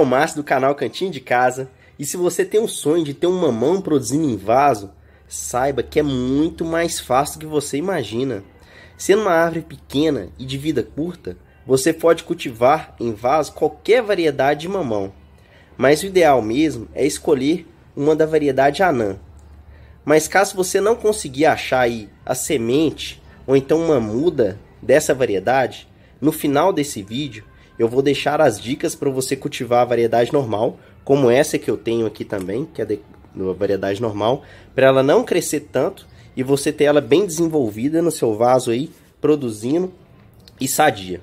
o Márcio do canal Cantinho de Casa. E se você tem um sonho de ter um mamão produzindo em vaso, saiba que é muito mais fácil do que você imagina. Sendo uma árvore pequena e de vida curta, você pode cultivar em vaso qualquer variedade de mamão. Mas o ideal mesmo é escolher uma da variedade anã. Mas caso você não conseguir achar aí a semente ou então uma muda dessa variedade, no final desse vídeo eu vou deixar as dicas para você cultivar a variedade normal, como essa que eu tenho aqui também, que é a variedade normal, para ela não crescer tanto e você ter ela bem desenvolvida no seu vaso aí, produzindo e sadia,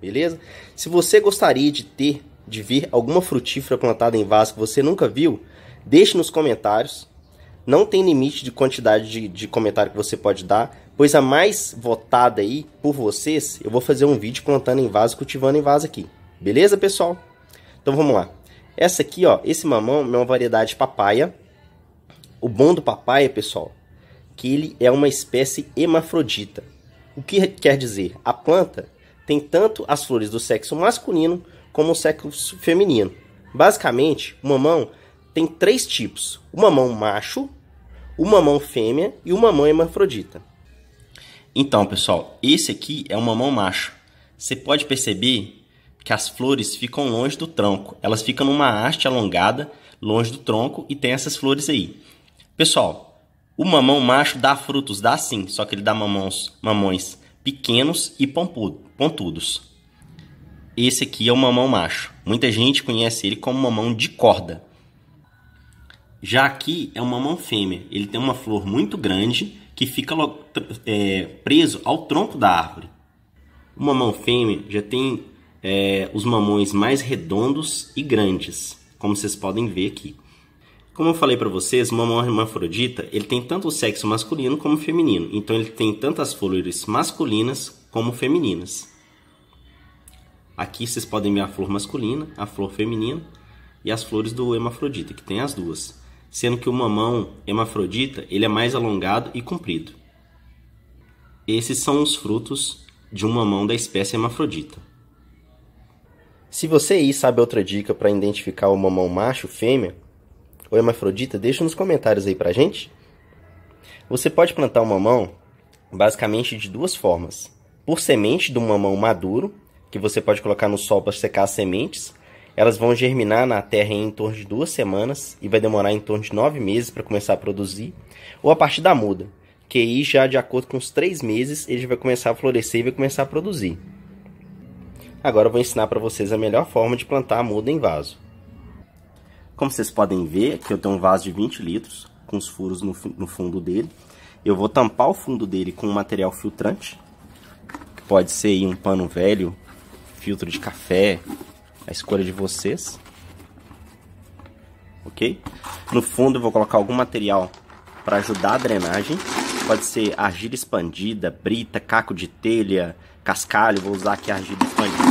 beleza? Se você gostaria de ter, de ver alguma frutífera plantada em vaso que você nunca viu, deixe nos comentários não tem limite de quantidade de, de comentário que você pode dar, pois a mais votada aí por vocês, eu vou fazer um vídeo plantando em vaso, cultivando em vaso aqui. Beleza, pessoal? Então vamos lá. Essa aqui, ó, esse mamão é uma variedade papaya. O bom do papaya, pessoal, que ele é uma espécie hermafrodita. O que quer dizer? A planta tem tanto as flores do sexo masculino como o sexo feminino. Basicamente, o mamão tem três tipos: o mamão macho, o mamão fêmea e o mamão hermafrodita. Então, pessoal, esse aqui é o mamão macho. Você pode perceber que as flores ficam longe do tronco. Elas ficam numa haste alongada, longe do tronco e tem essas flores aí. Pessoal, o mamão macho dá frutos, dá sim, só que ele dá mamões, mamões pequenos e pontudos. Esse aqui é o mamão macho. Muita gente conhece ele como mamão de corda. Já aqui é uma mamão fêmea. Ele tem uma flor muito grande que fica é, preso ao tronco da árvore. Uma mamão fêmea já tem é, os mamões mais redondos e grandes, como vocês podem ver aqui. Como eu falei para vocês, o mamão hermafrodita ele tem tanto o sexo masculino como feminino. Então ele tem tantas flores masculinas como femininas. Aqui vocês podem ver a flor masculina, a flor feminina e as flores do hermafrodita, que tem as duas sendo que o mamão hemafrodita ele é mais alongado e comprido. Esses são os frutos de um mamão da espécie hemafrodita. Se você aí sabe outra dica para identificar o mamão macho, fêmea ou hemafrodita, deixa nos comentários aí para gente. Você pode plantar o mamão basicamente de duas formas. Por semente do mamão maduro, que você pode colocar no sol para secar as sementes, elas vão germinar na terra em torno de duas semanas e vai demorar em torno de nove meses para começar a produzir, ou a partir da muda, que aí já de acordo com os três meses ele vai começar a florescer e vai começar a produzir. Agora eu vou ensinar para vocês a melhor forma de plantar a muda em vaso. Como vocês podem ver, aqui eu tenho um vaso de 20 litros, com os furos no, no fundo dele. Eu vou tampar o fundo dele com um material filtrante, que pode ser um pano velho, filtro de café, a escolha de vocês. Ok? No fundo eu vou colocar algum material para ajudar a drenagem. Pode ser argila expandida, brita, caco de telha, cascalho. Vou usar aqui argila expandida.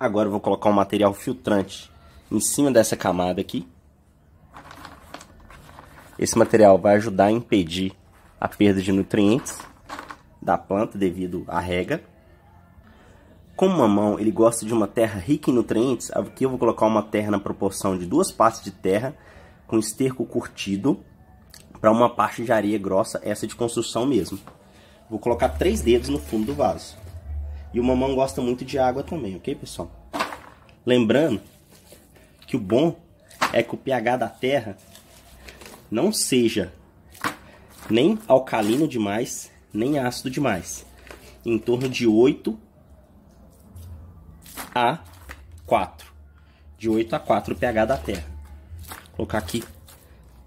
Agora eu vou colocar um material filtrante em cima dessa camada aqui. Esse material vai ajudar a impedir a perda de nutrientes da planta devido à rega. Como mamão, ele gosta de uma terra rica em nutrientes, aqui eu vou colocar uma terra na proporção de duas partes de terra, com esterco curtido, para uma parte de areia grossa, essa de construção mesmo. Vou colocar três dedos no fundo do vaso. E o mamão gosta muito de água também, ok, pessoal? Lembrando que o bom é que o pH da terra não seja nem alcalino demais, nem ácido demais. Em torno de 8 a 4. De 8 a 4 pH da terra. Vou colocar aqui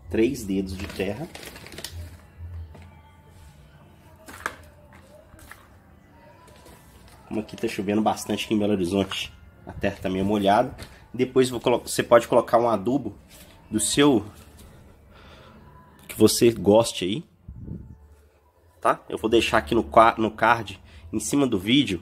três dedos de terra. Como aqui está chovendo bastante aqui em Belo Horizonte, a terra também tá meio molhada. Depois você pode colocar um adubo do seu que você goste aí. Tá? Eu vou deixar aqui no card em cima do vídeo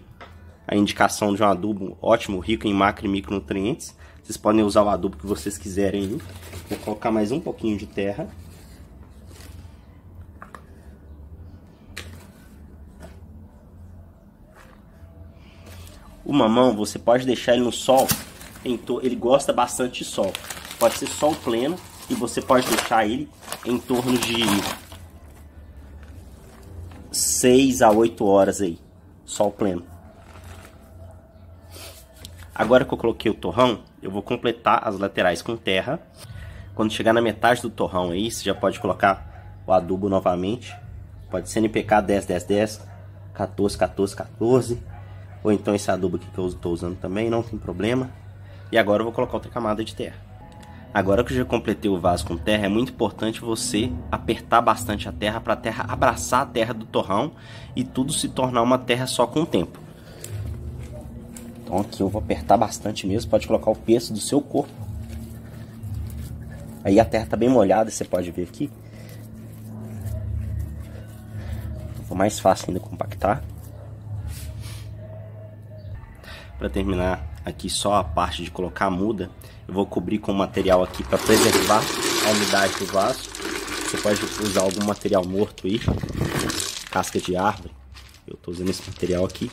a indicação de um adubo ótimo, rico em macro e micronutrientes. Vocês podem usar o adubo que vocês quiserem Vou colocar mais um pouquinho de terra. O mamão, você pode deixar ele no sol. Ele gosta bastante de sol. Pode ser sol pleno e você pode deixar ele em torno de 6 a 8 horas aí. Sol pleno. Agora que eu coloquei o torrão, eu vou completar as laterais com terra. Quando chegar na metade do torrão aí, você já pode colocar o adubo novamente. Pode ser NPK 10, 10, 10, 14, 14, 14. Ou então esse adubo aqui que eu estou usando também, não tem problema. E agora eu vou colocar outra camada de terra. Agora que eu já completei o vaso com terra, é muito importante você apertar bastante a terra para a terra abraçar a terra do torrão e tudo se tornar uma terra só com o tempo. Então aqui eu vou apertar bastante mesmo, pode colocar o peso do seu corpo. Aí a terra tá bem molhada, você pode ver aqui. Ficou mais fácil ainda compactar. Para terminar aqui só a parte de colocar a muda, eu vou cobrir com material aqui para preservar a umidade do vaso. Você pode usar algum material morto aí, casca de árvore. Eu estou usando esse material aqui.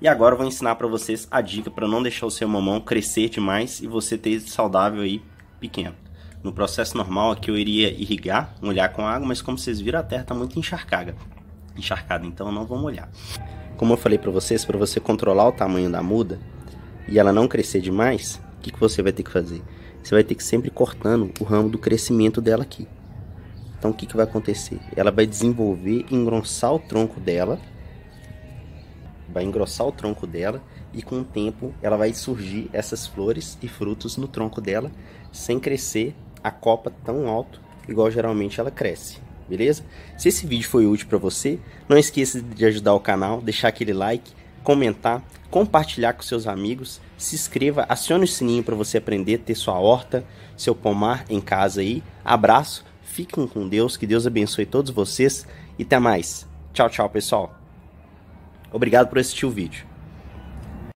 E agora eu vou ensinar para vocês a dica para não deixar o seu mamão crescer demais e você ter saudável aí pequeno. No processo normal aqui eu iria irrigar, molhar com água, mas como vocês viram a terra está muito encharcada. Encharcada, então eu não vou molhar. Como eu falei para vocês, para você controlar o tamanho da muda e ela não crescer demais, o que, que você vai ter que fazer? Você vai ter que sempre cortando o ramo do crescimento dela aqui. Então o que, que vai acontecer? Ela vai desenvolver, engrossar o tronco dela vai engrossar o tronco dela e com o tempo ela vai surgir essas flores e frutos no tronco dela sem crescer a copa tão alto igual geralmente ela cresce. Beleza? Se esse vídeo foi útil para você, não esqueça de ajudar o canal, deixar aquele like, comentar, compartilhar com seus amigos, se inscreva, acione o sininho para você aprender a ter sua horta, seu pomar em casa aí. Abraço, fiquem com Deus, que Deus abençoe todos vocês e até mais. Tchau, tchau, pessoal. Obrigado por assistir o vídeo.